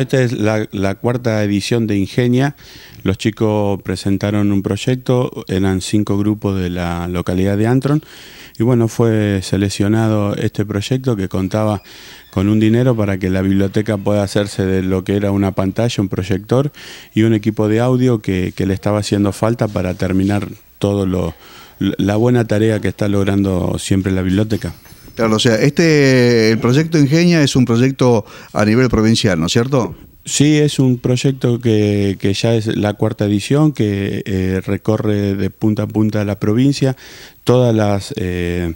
esta es la, cuarta edición de Ingenia. Los chicos presentaron un proyecto, eran cinco grupos de la localidad de Antron. Y bueno, fue seleccionado este proyecto que contaba con un dinero para que la biblioteca pueda hacerse de lo que era una pantalla, un proyector y un equipo de audio que, que le estaba haciendo falta para terminar todo lo, la buena tarea que está logrando siempre la biblioteca. Claro, o sea, este, el proyecto Ingenia es un proyecto a nivel provincial, ¿no es cierto? Sí, es un proyecto que, ya es la cuarta edición, que eh, recorre de punta a punta la provincia, todas las eh,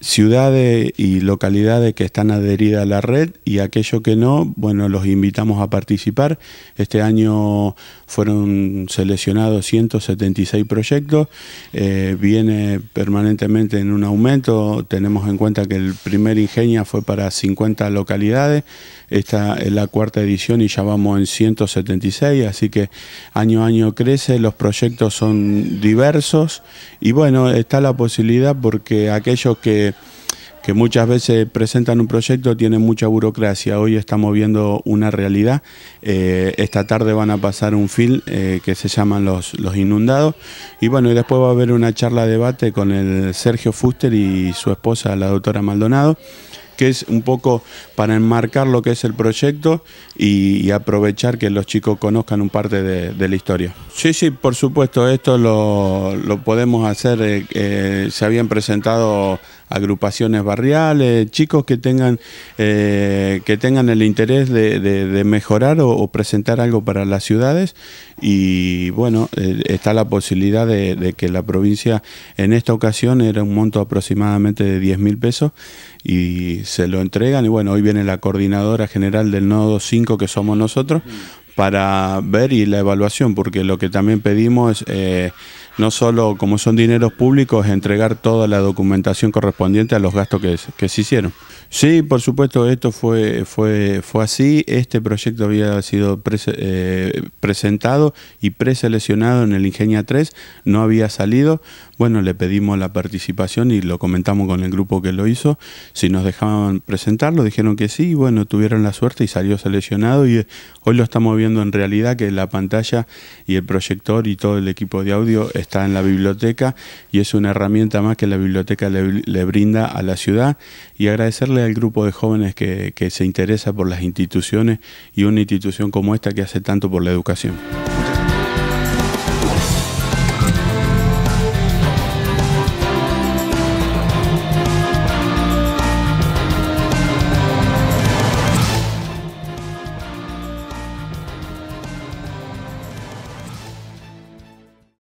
ciudades y localidades que están adheridas a la red y aquello que no, bueno, los invitamos a participar. Este año fueron seleccionados 176 proyectos, eh, viene permanentemente en un aumento, tenemos en cuenta que el primer Ingenia fue para 50 localidades, esta es la cuarta edición y ya vamos en 176, así que año a año crece, los proyectos son diversos y bueno, está la posibilidad porque aquellos que que, muchas veces presentan un proyecto, tienen mucha burocracia. Hoy estamos viendo una realidad. Eh, esta tarde van a pasar un film eh, que se llama los, Inundados. Y bueno, y después va a haber una charla de debate con el Sergio Fuster y su esposa, la doctora Maldonado que es un poco para enmarcar lo que es el proyecto y, aprovechar que los chicos conozcan un parte de, la historia. Sí, sí, por supuesto, esto lo, podemos hacer. Eh, se habían presentado agrupaciones barriales, chicos que tengan, eh, que tengan el interés de, mejorar o, presentar algo para las ciudades y bueno, eh, está la posibilidad de, que la provincia en esta ocasión era un monto aproximadamente de 10 mil pesos y se lo entregan y bueno, hoy viene la coordinadora general del nodo 5 que somos nosotros para ver y la evaluación, porque lo que también pedimos es... Eh, no solo como son dineros públicos, entregar toda la documentación correspondiente a los gastos que, se hicieron. Sí, por supuesto, esto fue, fue, fue así. Este proyecto había sido eh, presentado y preseleccionado en el Ingenia 3, no había salido. Bueno, le pedimos la participación y lo comentamos con el grupo que lo hizo. Si nos dejaban presentarlo, dijeron que sí, bueno, tuvieron la suerte y salió seleccionado. Y eh, hoy lo estamos viendo en realidad que la pantalla y el proyector y todo el equipo de audio está en la biblioteca y es una herramienta más que la biblioteca le, brinda a la ciudad y agradecerle al grupo de jóvenes que se interesa por las instituciones y una institución como esta que hace tanto por la educación.